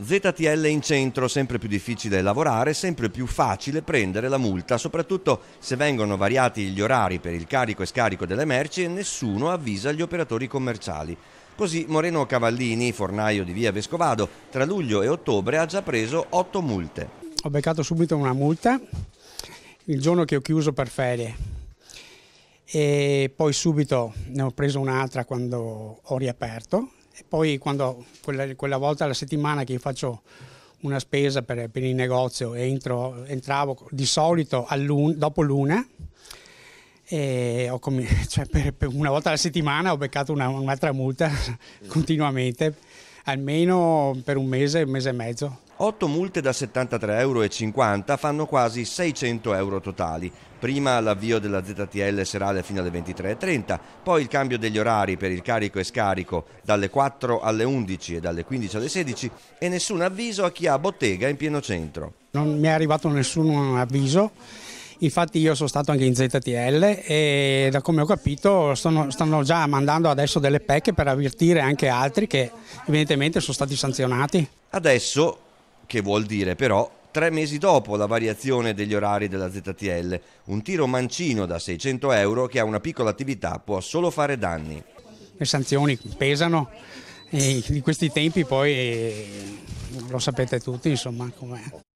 ZTL in centro, sempre più difficile lavorare, sempre più facile prendere la multa, soprattutto se vengono variati gli orari per il carico e scarico delle merci e nessuno avvisa gli operatori commerciali. Così Moreno Cavallini, fornaio di via Vescovado, tra luglio e ottobre ha già preso otto multe. Ho beccato subito una multa il giorno che ho chiuso per ferie e poi subito ne ho preso un'altra quando ho riaperto e poi quando quella, quella, volta alla settimana che faccio una spesa per, per il negozio, entro, entravo di solito dopo l'una, cioè per, per una volta alla settimana ho beccato una, un'altra multa continuamente almeno per un mese, un mese e mezzo. 8 multe da 73,50 euro fanno quasi 600 euro totali. Prima l'avvio della ZTL serale fino alle 23.30, poi il cambio degli orari per il carico e scarico dalle 4 alle 11 e dalle 15 alle 16 e nessun avviso a chi ha bottega in pieno centro. Non mi è arrivato nessun avviso infatti io sono stato anche in ZTL e da come ho capito sono, stanno già mandando adesso delle pecche per avvertire anche altri che evidentemente sono stati sanzionati. Adesso, che vuol dire però, tre mesi dopo la variazione degli orari della ZTL, un tiro mancino da 600 euro che a una piccola attività può solo fare danni. Le sanzioni pesano e in questi tempi poi lo sapete tutti insomma com'è.